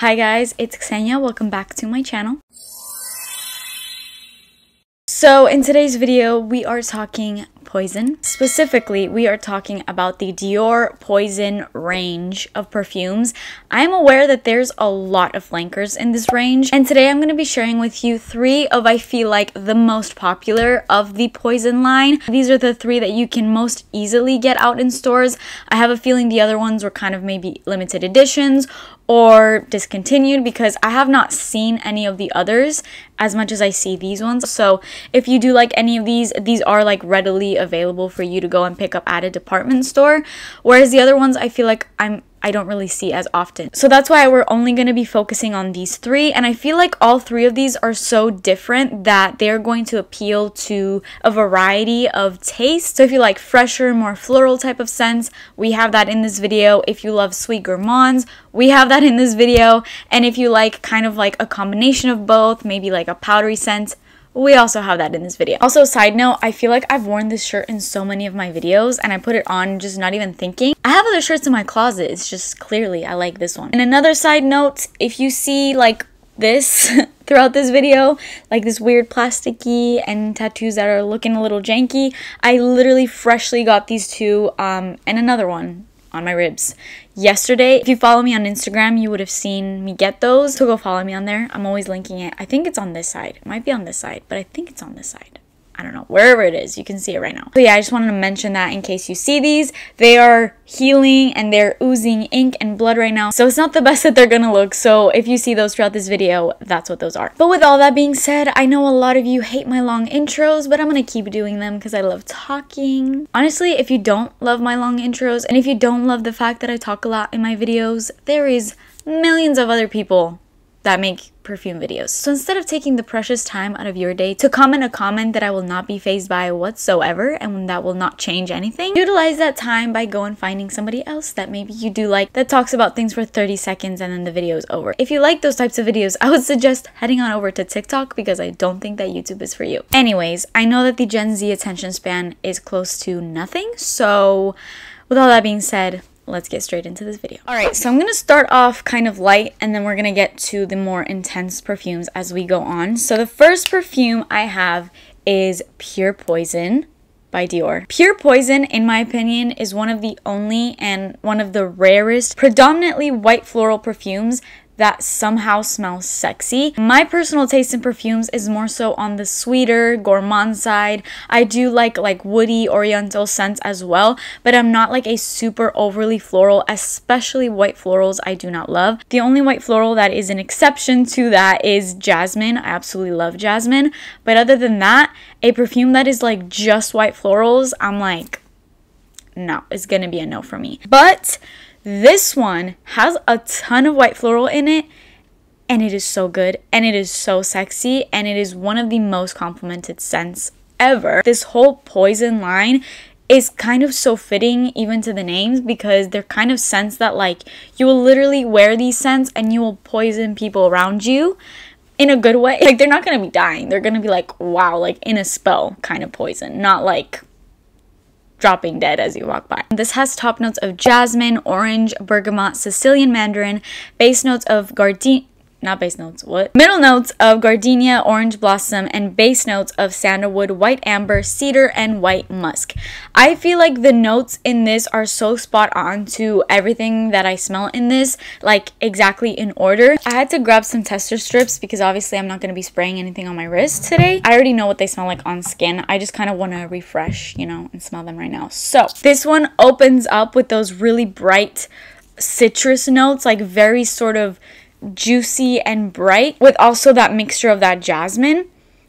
Hi guys, it's Xenia. Welcome back to my channel. So in today's video, we are talking Poison. Specifically, we are talking about the Dior Poison range of perfumes. I am aware that there's a lot of flankers in this range, and today I'm going to be sharing with you three of, I feel like, the most popular of the Poison line. These are the three that you can most easily get out in stores. I have a feeling the other ones were kind of maybe limited editions or discontinued because I have not seen any of the others as much as I see these ones. So if you do like any of these, these are like readily available for you to go and pick up at a department store. Whereas the other ones, I feel like I'm I don't really see as often. So that's why we're only going to be focusing on these three. And I feel like all three of these are so different that they're going to appeal to a variety of tastes. So if you like fresher, more floral type of scents, we have that in this video. If you love sweet gourmands, we have that in this video. And if you like kind of like a combination of both, maybe like a powdery scent, we also have that in this video. Also, side note, I feel like I've worn this shirt in so many of my videos and I put it on just not even thinking. I have other shirts in my closet. It's just clearly I like this one. And another side note, if you see like this throughout this video, like this weird plasticky and tattoos that are looking a little janky, I literally freshly got these two um, and another one on my ribs yesterday. If you follow me on Instagram, you would have seen me get those. So go follow me on there. I'm always linking it. I think it's on this side. It might be on this side, but I think it's on this side. I don't know, wherever it is. You can see it right now. So yeah, I just wanted to mention that in case you see these. They are healing and they're oozing ink and blood right now. So it's not the best that they're gonna look. So if you see those throughout this video, that's what those are. But with all that being said, I know a lot of you hate my long intros, but I'm gonna keep doing them because I love talking. Honestly, if you don't love my long intros and if you don't love the fact that I talk a lot in my videos, there is millions of other people that make perfume videos. So instead of taking the precious time out of your day to comment a comment that I will not be phased by whatsoever and that will not change anything, utilize that time by going finding somebody else that maybe you do like that talks about things for 30 seconds and then the video is over. If you like those types of videos, I would suggest heading on over to TikTok because I don't think that YouTube is for you. Anyways, I know that the Gen Z attention span is close to nothing, so with all that being said, let's get straight into this video. All right, so I'm gonna start off kind of light and then we're gonna get to the more intense perfumes as we go on. So the first perfume I have is Pure Poison by Dior. Pure Poison, in my opinion, is one of the only and one of the rarest predominantly white floral perfumes that somehow smells sexy. My personal taste in perfumes is more so on the sweeter, gourmand side. I do like like woody oriental scents as well, but I'm not like a super overly floral, especially white florals I do not love. The only white floral that is an exception to that is jasmine. I absolutely love jasmine, but other than that, a perfume that is like just white florals, I'm like no, it's gonna be a no for me. But this one has a ton of white floral in it and it is so good and it is so sexy and it is one of the most complimented scents ever. This whole poison line is kind of so fitting even to the names because they're kind of scents that like you will literally wear these scents and you will poison people around you in a good way. Like they're not going to be dying. They're going to be like wow, like in a spell kind of poison, not like dropping dead as you walk by. This has top notes of jasmine, orange, bergamot, Sicilian mandarin, base notes of garden not bass notes, what? Middle notes of gardenia, orange blossom, and bass notes of sandalwood, white amber, cedar, and white musk. I feel like the notes in this are so spot on to everything that I smell in this, like exactly in order. I had to grab some tester strips because obviously I'm not going to be spraying anything on my wrist today. I already know what they smell like on skin. I just kind of want to refresh, you know, and smell them right now. So this one opens up with those really bright citrus notes, like very sort of juicy and bright with also that mixture of that jasmine.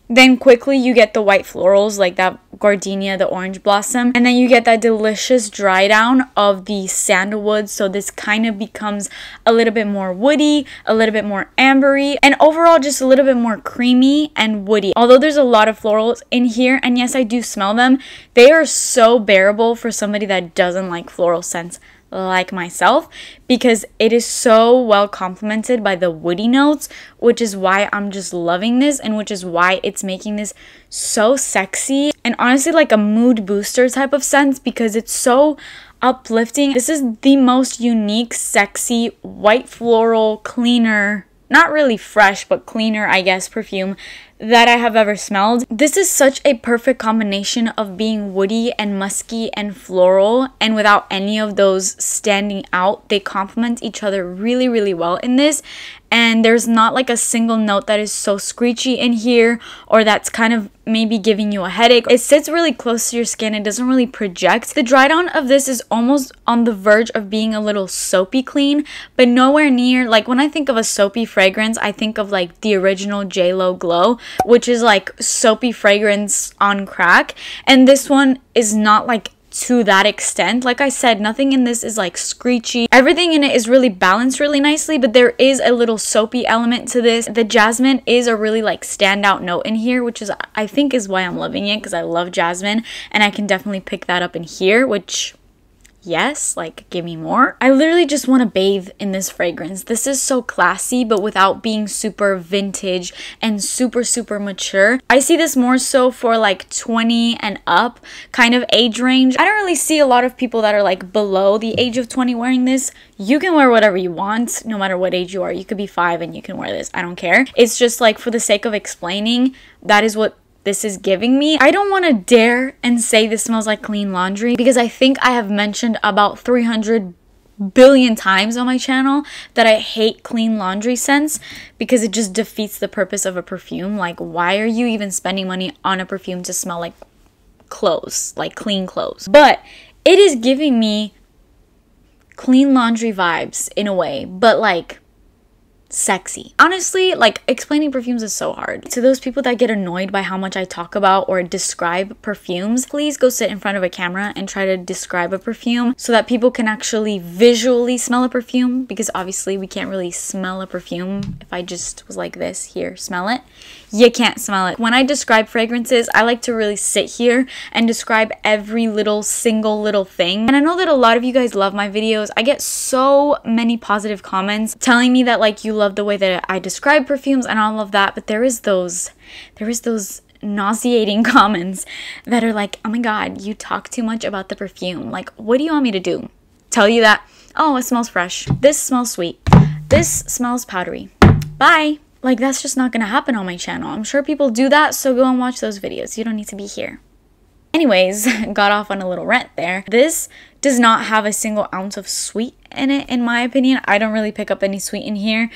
Then quickly you get the white florals like that gardenia, the orange blossom, and then you get that delicious dry down of the sandalwood. So this kind of becomes a little bit more woody, a little bit more ambery, and overall just a little bit more creamy and woody. Although there's a lot of florals in here, and yes, I do smell them, they are so bearable for somebody that doesn't like floral scents like myself because it is so well complemented by the woody notes, which is why I'm just loving this and which is why it's making this so sexy and honestly like a mood booster type of sense because it's so uplifting. This is the most unique, sexy, white floral, cleaner, not really fresh, but cleaner, I guess, perfume that I have ever smelled. This is such a perfect combination of being woody and musky and floral and without any of those standing out. They complement each other really, really well in this. And there's not like a single note that is so screechy in here or that's kind of maybe giving you a headache. It sits really close to your skin. It doesn't really project. The dry down of this is almost on the verge of being a little soapy clean, but nowhere near. Like when I think of a soapy fragrance, I think of like the original Lo Glow, which is like soapy fragrance on crack. And this one is not like to that extent. Like I said, nothing in this is like screechy. Everything in it is really balanced really nicely, but there is a little soapy element to this. The jasmine is a really like standout note in here, which is I think is why I'm loving it because I love jasmine and I can definitely pick that up in here, which yes, like give me more. I literally just want to bathe in this fragrance. This is so classy, but without being super vintage and super, super mature. I see this more so for like 20 and up kind of age range. I don't really see a lot of people that are like below the age of 20 wearing this. You can wear whatever you want, no matter what age you are. You could be five and you can wear this. I don't care. It's just like for the sake of explaining, that is what this is giving me. I don't want to dare and say this smells like clean laundry because I think I have mentioned about 300 billion times on my channel that I hate clean laundry scents because it just defeats the purpose of a perfume. Like, why are you even spending money on a perfume to smell like clothes, like clean clothes? But it is giving me clean laundry vibes in a way, but like sexy. Honestly, like explaining perfumes is so hard. To those people that get annoyed by how much I talk about or describe perfumes, please go sit in front of a camera and try to describe a perfume so that people can actually visually smell a perfume because obviously we can't really smell a perfume if I just was like this here, smell it. You can't smell it. When I describe fragrances, I like to really sit here and describe every little single little thing. And I know that a lot of you guys love my videos. I get so many positive comments telling me that like you love the way that I describe perfumes and all of that, but there is those there is those nauseating comments that are like, "Oh my god, you talk too much about the perfume. Like, what do you want me to do? Tell you that, oh, it smells fresh. This smells sweet. This smells powdery. Bye." Like that's just not going to happen on my channel. I'm sure people do that, so go and watch those videos. You don't need to be here. Anyways, got off on a little rant there. This does not have a single ounce of sweet in it, in my opinion. I don't really pick up any sweet in here.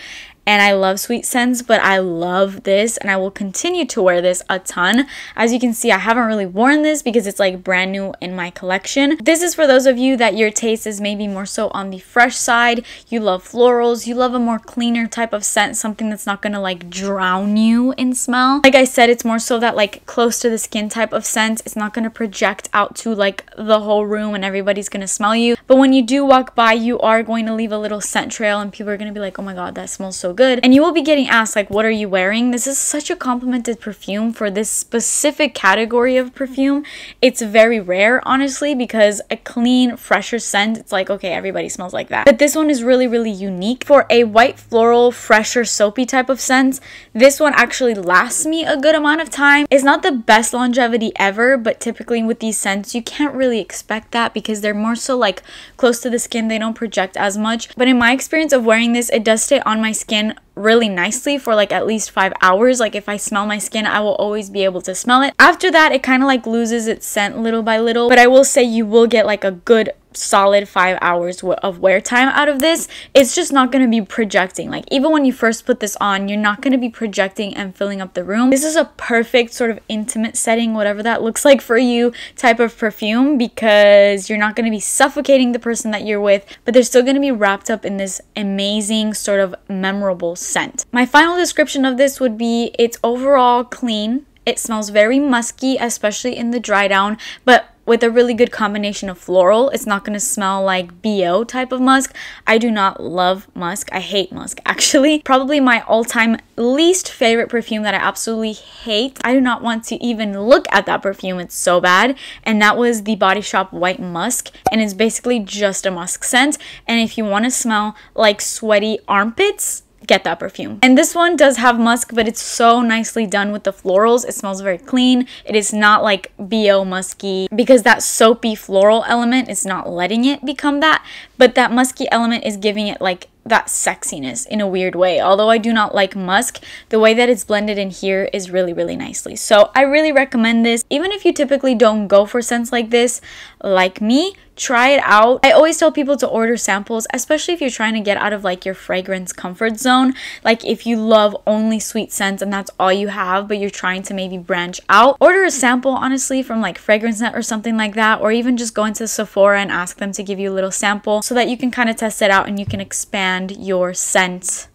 And I love sweet scents, but I love this and I will continue to wear this a ton. As you can see, I haven't really worn this because it's like brand new in my collection. This is for those of you that your taste is maybe more so on the fresh side. You love florals, you love a more cleaner type of scent, something that's not gonna like drown you in smell. Like I said, it's more so that like close to the skin type of scent. It's not gonna project out to like the whole room and everybody's gonna smell you. But when you do walk by, you are going to leave a little scent trail and people are going to be like, oh my god, that smells so good. And you will be getting asked, like, what are you wearing? This is such a complimented perfume for this specific category of perfume. It's very rare, honestly, because a clean, fresher scent, it's like, okay, everybody smells like that. But this one is really, really unique. For a white floral, fresher, soapy type of scent, this one actually lasts me a good amount of time. It's not the best longevity ever, but typically with these scents, you can't really expect that because they're more so like close to the skin. They don't project project as much. But in my experience of wearing this, it does stay on my skin really nicely for like at least five hours. Like if I smell my skin, I will always be able to smell it. After that, it kind of like loses its scent little by little, but I will say you will get like a good solid five hours of wear time out of this, it's just not going to be projecting. Like even when you first put this on, you're not going to be projecting and filling up the room. This is a perfect sort of intimate setting, whatever that looks like for you type of perfume because you're not going to be suffocating the person that you're with, but they're still going to be wrapped up in this amazing sort of memorable scent. My final description of this would be it's overall clean. It smells very musky, especially in the dry down, but with a really good combination of floral. It's not going to smell like BO type of musk. I do not love musk. I hate musk actually. Probably my all-time least favorite perfume that I absolutely hate. I do not want to even look at that perfume. It's so bad. And that was the Body Shop White Musk and it's basically just a musk scent. And if you want to smell like sweaty armpits, get that perfume. And this one does have musk, but it's so nicely done with the florals. It smells very clean. It is not like BO musky because that soapy floral element is not letting it become that, but that musky element is giving it like that sexiness in a weird way. Although I do not like musk, the way that it's blended in here is really, really nicely. So I really recommend this. Even if you typically don't go for scents like this, like me, try it out. I always tell people to order samples, especially if you're trying to get out of like your fragrance comfort zone. Like if you love only sweet scents and that's all you have, but you're trying to maybe branch out, order a sample honestly from like Fragrance Net or something like that, or even just go into Sephora and ask them to give you a little sample so that you can kind of test it out and you can expand your scent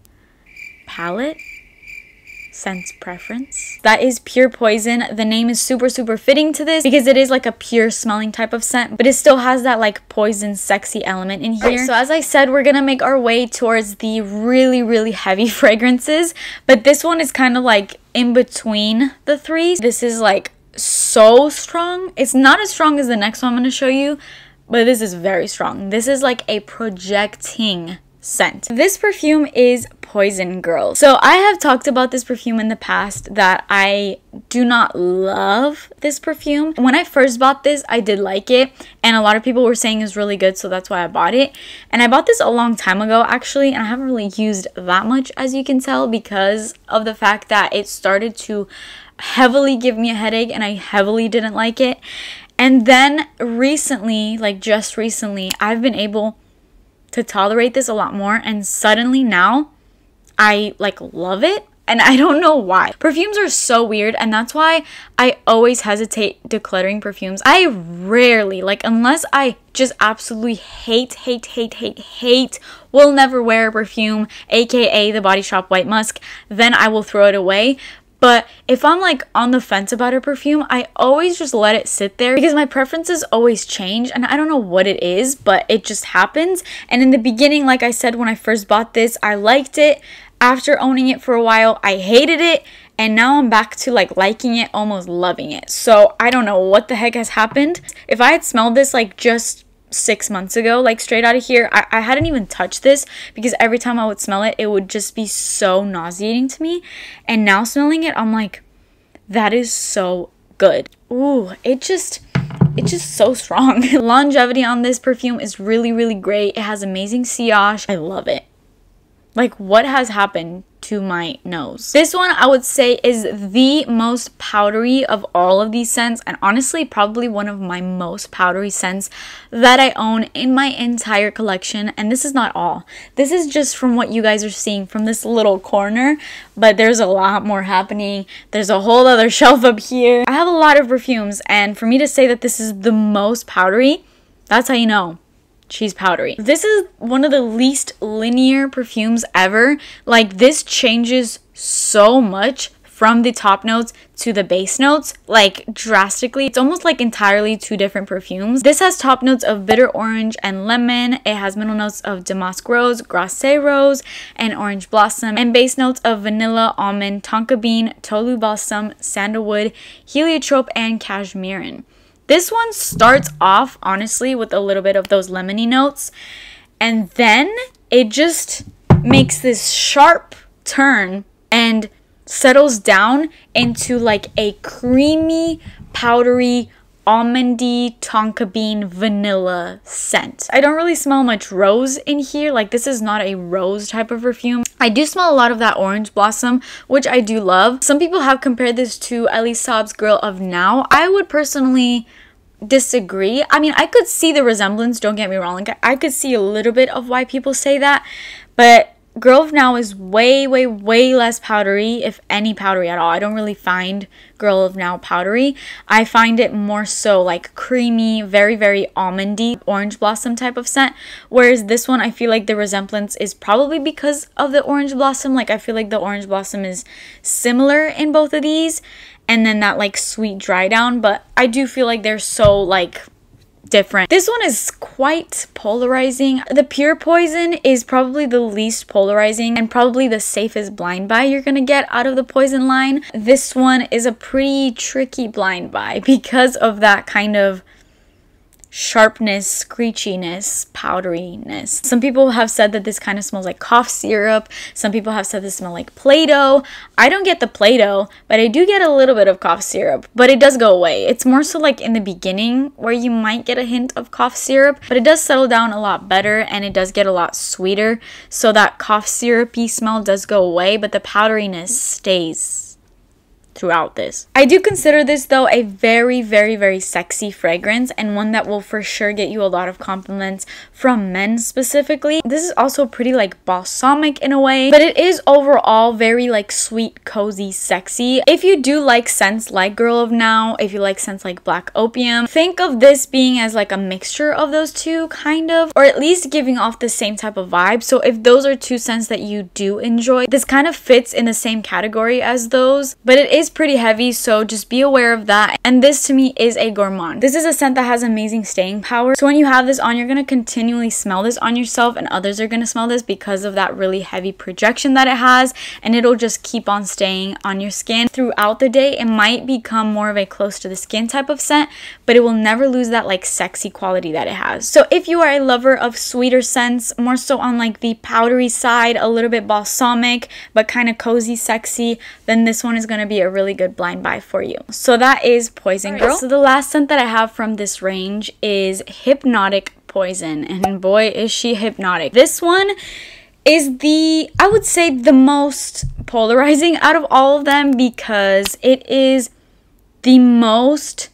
palette sense preference. That is Pure Poison. The name is super, super fitting to this because it is like a pure smelling type of scent, but it still has that like poison sexy element in here. So as I said, we're gonna make our way towards the really, really heavy fragrances, but this one is kind of like in between the three. This is like so strong. It's not as strong as the next one I'm gonna show you, but this is very strong. This is like a projecting scent. This perfume is Poison Girl. So I have talked about this perfume in the past that I do not love this perfume. When I first bought this, I did like it, and a lot of people were saying it's really good, so that's why I bought it. And I bought this a long time ago, actually, and I haven't really used that much, as you can tell, because of the fact that it started to heavily give me a headache, and I heavily didn't like it. And then recently, like just recently, I've been able to tolerate this a lot more, and suddenly now, I like love it and I don't know why. Perfumes are so weird, and that's why I always hesitate decluttering perfumes. I rarely, like, unless I just absolutely hate, hate, hate, hate, hate, will never wear a perfume, aka the Body Shop White Musk, then I will throw it away. But if I'm like on the fence about a perfume, I always just let it sit there because my preferences always change and I don't know what it is, but it just happens. And in the beginning, like I said, when I first bought this, I liked it after owning it for a while, I hated it and now I'm back to like liking it, almost loving it. So I don't know what the heck has happened. If I had smelled this like just six months ago, like straight out of here. I, I hadn't even touched this because every time I would smell it, it would just be so nauseating to me. And now smelling it, I'm like, that is so good. Ooh, it just it's just so strong. Longevity on this perfume is really, really great. It has amazing sillage. I love it. Like, what has happened to my nose? This one I would say is the most powdery of all of these scents, and honestly, probably one of my most powdery scents that I own in my entire collection. And this is not all, this is just from what you guys are seeing from this little corner, but there's a lot more happening. There's a whole other shelf up here. I have a lot of perfumes, and for me to say that this is the most powdery, that's how you know Cheese powdery. This is one of the least linear perfumes ever. Like this changes so much from the top notes to the base notes, like drastically. It's almost like entirely two different perfumes. This has top notes of bitter orange and lemon. It has middle notes of damask rose, grasse rose, and orange blossom, and base notes of vanilla, almond, tonka bean, tolu balsam, sandalwood, heliotrope, and cashmere. This one starts off, honestly, with a little bit of those lemony notes, and then it just makes this sharp turn and settles down into like a creamy, powdery, almondy tonka bean vanilla scent. I don't really smell much rose in here. Like this is not a rose type of perfume. I do smell a lot of that orange blossom, which I do love. Some people have compared this to Ellie Saab's Girl of Now. I would personally disagree. I mean, I could see the resemblance, don't get me wrong. Like, I could see a little bit of why people say that, but Grove now is way, way, way less powdery, if any powdery at all. I don't really find Grove now powdery. I find it more so like creamy, very, very almondy, orange blossom type of scent. Whereas this one, I feel like the resemblance is probably because of the orange blossom. Like I feel like the orange blossom is similar in both of these and then that like sweet dry down, but I do feel like they're so like different. This one is quite polarizing. The Pure Poison is probably the least polarizing and probably the safest blind buy you're gonna get out of the Poison line. This one is a pretty tricky blind buy because of that kind of sharpness, screechiness, powderiness. Some people have said that this kind of smells like cough syrup. Some people have said this smells like Play-Doh. I don't get the Play-Doh, but I do get a little bit of cough syrup, but it does go away. It's more so like in the beginning where you might get a hint of cough syrup, but it does settle down a lot better and it does get a lot sweeter. So that cough syrupy smell does go away, but the powderiness stays throughout this. I do consider this though a very, very, very sexy fragrance and one that will for sure get you a lot of compliments from men specifically. This is also pretty like balsamic in a way, but it is overall very like sweet, cozy, sexy. If you do like scents like Girl of Now, if you like scents like Black Opium, think of this being as like a mixture of those two kind of, or at least giving off the same type of vibe. So if those are two scents that you do enjoy, this kind of fits in the same category as those, but it is pretty heavy, so just be aware of that. And this to me is a gourmand. This is a scent that has amazing staying power. So when you have this on, you're gonna continually smell this on yourself and others are gonna smell this because of that really heavy projection that it has and it'll just keep on staying on your skin throughout the day. It might become more of a close to the skin type of scent, but it will never lose that like sexy quality that it has. So if you are a lover of sweeter scents, more so on like the powdery side, a little bit balsamic, but kind of cozy, sexy, then this one is gonna be a really good blind buy for you. So that is Poison Girl. Right, so the last scent that I have from this range is Hypnotic Poison. And boy, is she hypnotic. This one is the, I would say, the most polarizing out of all of them because it is the most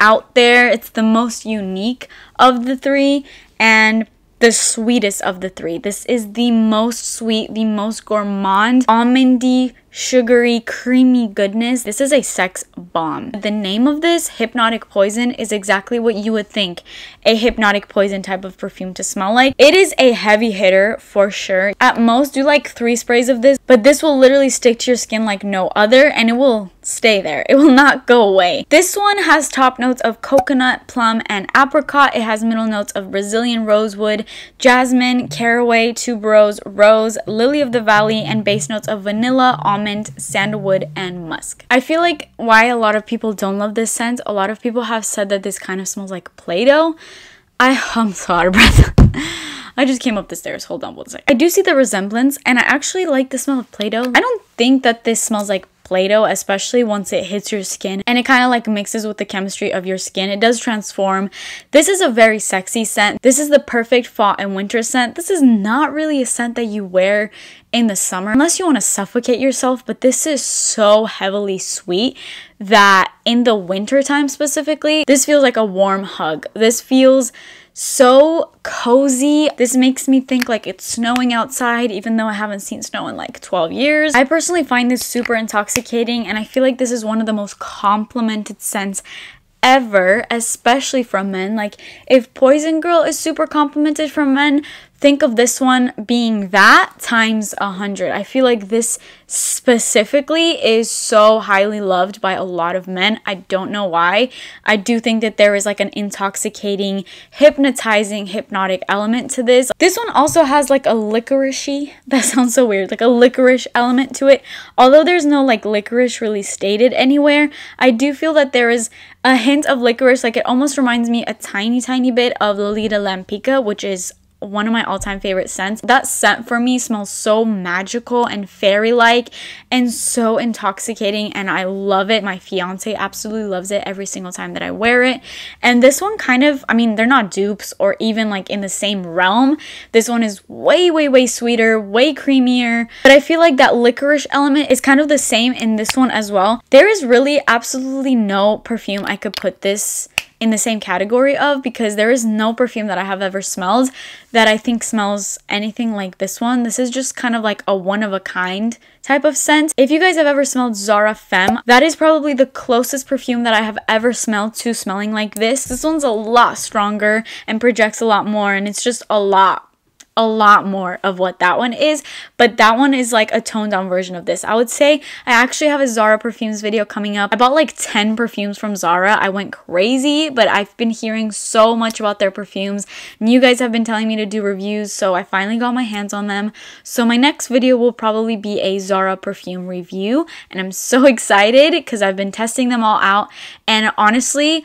out there. It's the most unique of the three. And the sweetest of the three. This is the most sweet, the most gourmand, almondy sugary, creamy goodness. This is a sex bomb. The name of this, Hypnotic Poison, is exactly what you would think a hypnotic poison type of perfume to smell like. It is a heavy hitter for sure. At most, do like three sprays of this, but this will literally stick to your skin like no other and it will stay there. It will not go away. This one has top notes of coconut, plum, and apricot. It has middle notes of Brazilian rosewood, jasmine, caraway, tuberose, rose, lily of the valley, and base notes of vanilla, almond, almond, sandalwood, and musk. I feel like why a lot of people don't love this scent, a lot of people have said that this kind of smells like Play Doh. I, I'm so out of breath. I just came up the stairs. Hold on one second. I do see the resemblance, and I actually like the smell of Play Doh. I don't think that this smells like Play-Doh, especially once it hits your skin and it kind of like mixes with the chemistry of your skin. It does transform. This is a very sexy scent. This is the perfect fall and winter scent. This is not really a scent that you wear in the summer unless you want to suffocate yourself, but this is so heavily sweet that in the winter time specifically, this feels like a warm hug. This feels so cozy. This makes me think like it's snowing outside, even though I haven't seen snow in like 12 years. I personally find this super intoxicating, and I feel like this is one of the most complimented scents ever, especially from men. Like, if Poison Girl is super complimented from men, think of this one being that times a 100. I feel like this specifically is so highly loved by a lot of men. I don't know why. I do think that there is like an intoxicating, hypnotizing, hypnotic element to this. This one also has like a licoricey, that sounds so weird, like a licorice element to it. Although there's no like licorice really stated anywhere, I do feel that there is a hint of licorice. Like it almost reminds me a tiny, tiny bit of Lolita Lampica, which is one of my all time favorite scents. That scent for me smells so magical and fairy like and so intoxicating, and I love it. My fiance absolutely loves it every single time that I wear it. And this one kind of, I mean, they're not dupes or even like in the same realm. This one is way, way, way sweeter, way creamier, but I feel like that licorice element is kind of the same in this one as well. There is really absolutely no perfume I could put this in the same category of because there is no perfume that I have ever smelled that I think smells anything like this one. This is just kind of like a one of a kind type of scent. If you guys have ever smelled Zara Femme, that is probably the closest perfume that I have ever smelled to smelling like this. This one's a lot stronger and projects a lot more and it's just a lot a lot more of what that one is, but that one is like a toned down version of this. I would say I actually have a Zara perfumes video coming up. I bought like 10 perfumes from Zara. I went crazy, but I've been hearing so much about their perfumes and you guys have been telling me to do reviews, so I finally got my hands on them. So my next video will probably be a Zara perfume review and I'm so excited because I've been testing them all out and honestly,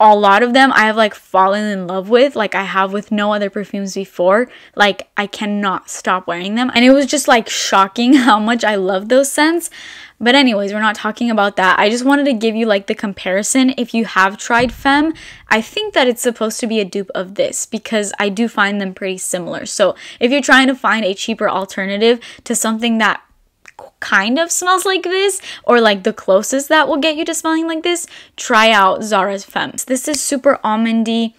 a lot of them I have like fallen in love with, like I have with no other perfumes before. Like I cannot stop wearing them. And it was just like shocking how much I love those scents. But anyways, we're not talking about that. I just wanted to give you like the comparison. If you have tried Femme, I think that it's supposed to be a dupe of this because I do find them pretty similar. So if you're trying to find a cheaper alternative to something that kind of smells like this or like the closest that will get you to smelling like this, try out Zara's Femmes. This is super almondy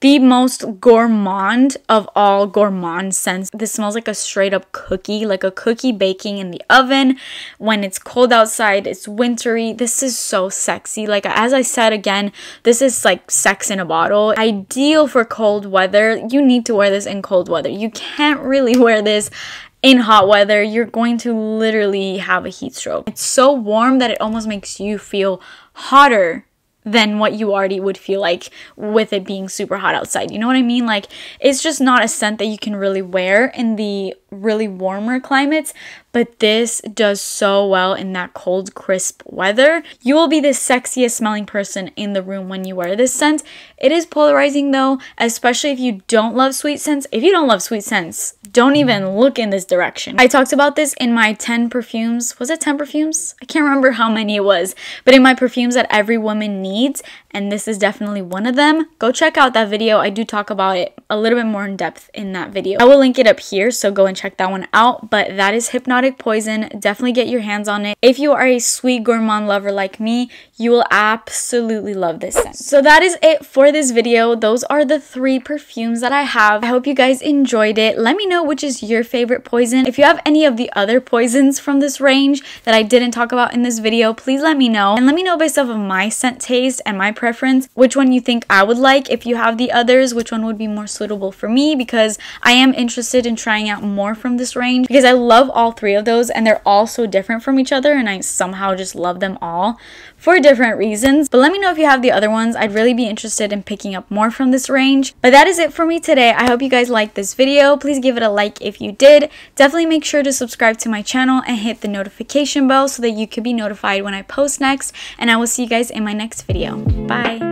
the most gourmand of all gourmand scents. This smells like a straight up cookie, like a cookie baking in the oven. When it's cold outside, it's wintry. This is so sexy. Like, as I said again, this is like sex in a bottle. Ideal for cold weather. You need to wear this in cold weather. You can't really wear this in hot weather, you're going to literally have a heat stroke. It's so warm that it almost makes you feel hotter than what you already would feel like with it being super hot outside. You know what I mean? Like it's just not a scent that you can really wear in the really warmer climates, but this does so well in that cold, crisp weather. You will be the sexiest smelling person in the room when you wear this scent. It is polarizing though, especially if you don't love sweet scents. If you don't love sweet scents, don't even look in this direction. I talked about this in my 10 perfumes. Was it 10 perfumes? I can't remember how many it was, but in my perfumes that every woman needs, and this is definitely one of them. Go check out that video. I do talk about it a little bit more in depth in that video. I will link it up here, so go and check that one out. But that is Hypnotic Poison. Definitely get your hands on it. If you are a sweet gourmand lover like me, you will absolutely love this scent. So that is it for this video. Those are the three perfumes that I have. I hope you guys enjoyed it. Let me know which is your favorite poison. If you have any of the other poisons from this range that I didn't talk about in this video, please let me know. And let me know based off of my scent taste and my preference, which one you think I would like. If you have the others, which one would be more suitable for me because I am interested in trying out more more from this range because I love all three of those and they're all so different from each other and I somehow just love them all for different reasons. But let me know if you have the other ones. I'd really be interested in picking up more from this range. But that is it for me today. I hope you guys liked this video. Please give it a like if you did. Definitely make sure to subscribe to my channel and hit the notification bell so that you could be notified when I post next. And I will see you guys in my next video. Bye!